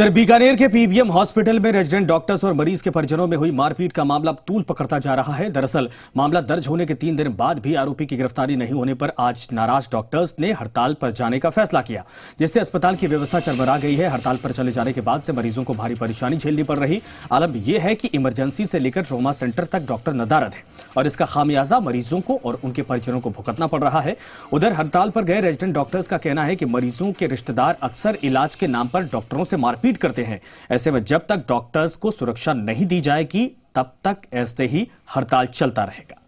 उधर बीकानेर के PBM hospital में रेजिडेंट डॉक्टर्स और मरीज के परिजनों में हुई मारपीट का मामला तूल पकड़ता जा रहा है दरअसल मामला दर्ज होने के तीन दिन बाद भी आरोपी की गिरफ्तारी नहीं होने पर आज नाराज डॉक्टर्स ने हड़ताल पर जाने का फैसला किया जिससे अस्पताल की व्यवस्था चरमरा गई है हड़ताल पर चले जाने के बाद से मरीजों को भारी परेशानी झेलनी पड़ रही आलम यह है कि इमरजेंसी से लेकर ट्रोमा सेंटर तक डॉक्टर नदारद है और इसका खामियाजा मरीजों को और उनके परिजनों को भुगतना पड़ रहा है उधर हड़ताल पर गए रेजिडेंट डॉक्टर्स का कहना है कि मरीजों के रिश्तेदार अक्सर इलाज के नाम पर डॉक्टरों से मार मारपीट करते हैं ऐसे में जब तक डॉक्टर्स को सुरक्षा नहीं दी जाएगी तब तक ऐसे ही हड़ताल चलता रहेगा